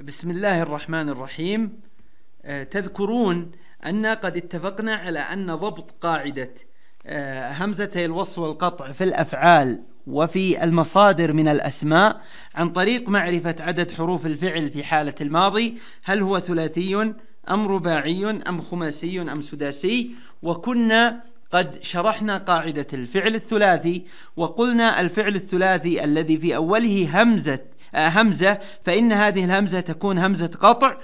بسم الله الرحمن الرحيم آه، تذكرون أن قد اتفقنا على أن ضبط قاعدة آه، همزتي الوصل والقطع في الأفعال وفي المصادر من الأسماء عن طريق معرفة عدد حروف الفعل في حالة الماضي هل هو ثلاثي أم رباعي أم خماسي أم سداسي وكنا قد شرحنا قاعدة الفعل الثلاثي وقلنا الفعل الثلاثي الذي في أوله همزة آه، همزة فإن هذه الهمزة تكون همزة قطع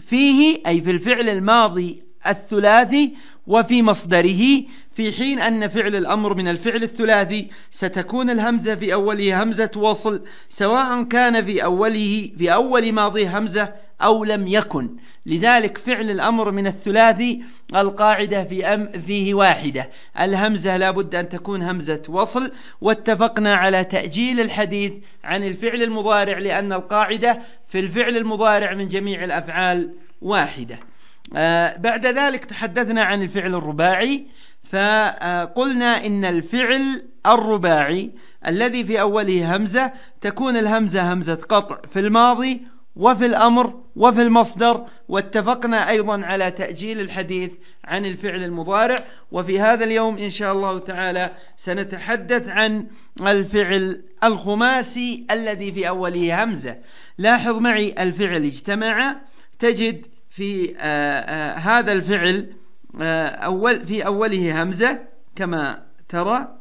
فيه أي في الفعل الماضي الثلاثي وفي مصدره في حين أن فعل الأمر من الفعل الثلاثي ستكون الهمزة في أوله همزة وصل سواء كان في أوله في أول ماضيه همزة أو لم يكن لذلك فعل الأمر من الثلاثي القاعدة في أم فيه واحدة الهمزة لا بد أن تكون همزة وصل واتفقنا على تأجيل الحديث عن الفعل المضارع لأن القاعدة في الفعل المضارع من جميع الأفعال واحدة آه، بعد ذلك تحدثنا عن الفعل الرباعي فقلنا إن الفعل الرباعي الذي في أوله همزة تكون الهمزة همزة قطع في الماضي وفي الأمر وفي المصدر واتفقنا أيضا على تأجيل الحديث عن الفعل المضارع وفي هذا اليوم إن شاء الله تعالى سنتحدث عن الفعل الخماسي الذي في أوله همزة لاحظ معي الفعل اجتمع تجد في آه، آه، هذا الفعل آه، أول في أوله همزة كما ترى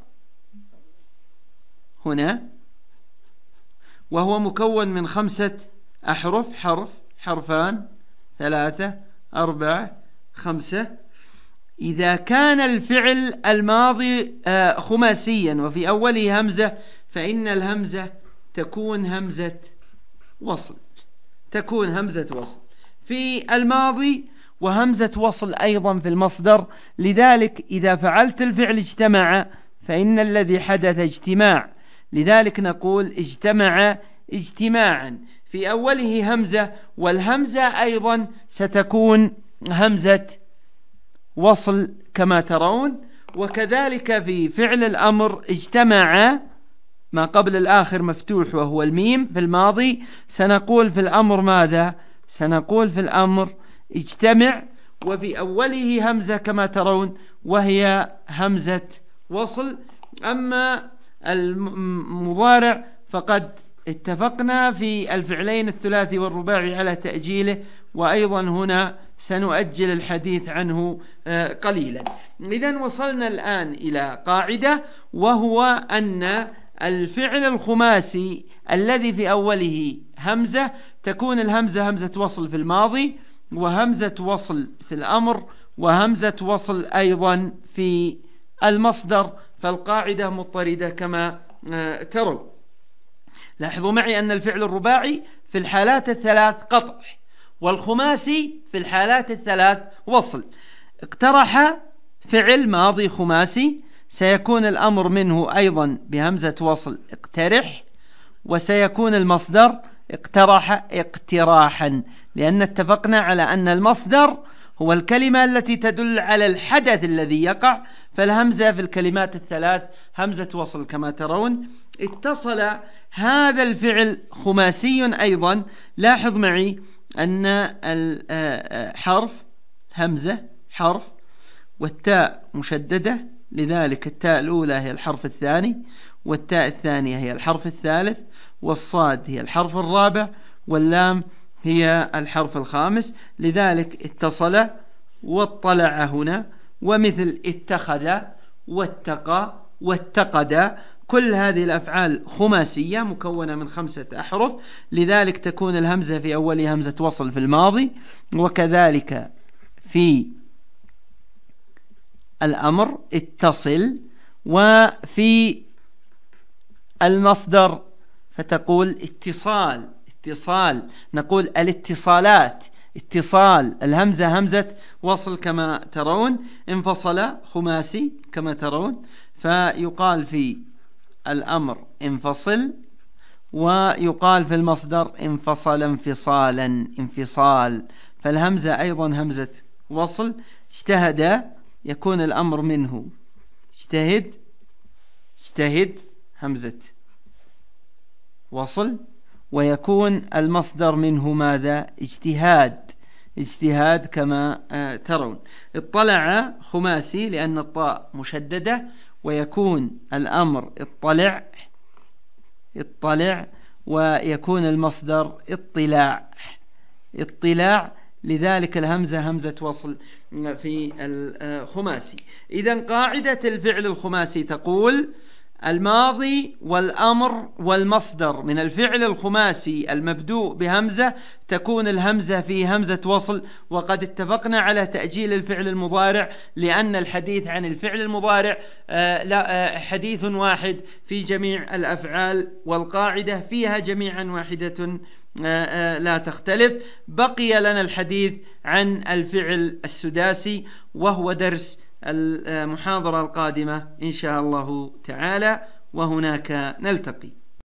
هنا وهو مكون من خمسة أحرف حرف حرفان ثلاثة أربعة خمسة إذا كان الفعل الماضي خماسيا وفي أوله همزة فإن الهمزة تكون همزة وصل تكون همزة وصل في الماضي وهمزة وصل أيضا في المصدر لذلك إذا فعلت الفعل اجتمع فإن الذي حدث اجتماع لذلك نقول اجتمع اجتماعا في أوله همزة والهمزة أيضا ستكون همزة وصل كما ترون وكذلك في فعل الأمر اجتمع ما قبل الآخر مفتوح وهو الميم في الماضي سنقول في الأمر ماذا؟ سنقول في الأمر اجتمع وفي أوله همزة كما ترون وهي همزة وصل أما المضارع فقد اتفقنا في الفعلين الثلاثي والرباعي على تأجيله وأيضا هنا سنؤجل الحديث عنه آه، قليلا إذا وصلنا الآن إلى قاعدة وهو أن الفعل الخماسي الذي في أوله همزة تكون الهمزة همزة وصل في الماضي وهمزة وصل في الأمر وهمزة وصل أيضا في المصدر فالقاعدة مضطردة كما آه، ترون لاحظوا معي أن الفعل الرباعي في الحالات الثلاث قطع والخماسي في الحالات الثلاث وصل اقترح فعل ماضي خماسي سيكون الأمر منه أيضا بهمزة وصل اقترح وسيكون المصدر اقترح اقتراحا لأن اتفقنا على أن المصدر هو الكلمة التي تدل على الحدث الذي يقع فالهمزة في الكلمات الثلاث همزة وصل كما ترون اتصل هذا الفعل خماسي أيضا لاحظ معي أن الحرف آه، آه، همزة حرف والتاء مشددة لذلك التاء الأولى هي الحرف الثاني والتاء الثانية هي الحرف الثالث والصاد هي الحرف الرابع واللام هي الحرف الخامس لذلك اتصل واطلع هنا ومثل اتخذ واتقى واتقد كل هذه الأفعال خماسية مكونة من خمسة أحرف لذلك تكون الهمزة في أول همزة وصل في الماضي وكذلك في الأمر اتصل وفي المصدر فتقول اتصال اتصال نقول الاتصالات اتصال الهمزة همزة وصل كما ترون انفصل خماسي كما ترون فيقال في الأمر انفصل ويقال في المصدر انفصل انفصالا انفصال فالهمزة أيضا همزة وصل اجتهد يكون الأمر منه اجتهد اجتهد همزة وصل ويكون المصدر منه ماذا اجتهاد اجتهاد كما آه، ترون اطلع خماسي لأن الطاء مشددة ويكون الأمر اطلع اطلع ويكون المصدر اطلاع اطلاع لذلك الهمزة همزة وصل في الخماسي إذا قاعدة الفعل الخماسي تقول الماضي والأمر والمصدر من الفعل الخماسي المبدوء بهمزة تكون الهمزة في همزة وصل وقد اتفقنا على تأجيل الفعل المضارع لأن الحديث عن الفعل المضارع آه، آه، حديث واحد في جميع الأفعال والقاعدة فيها جميعا واحدة آه، آه، لا تختلف بقي لنا الحديث عن الفعل السداسي وهو درس المحاضرة آه، القادمة إن شاء الله تعالى وهناك نلتقي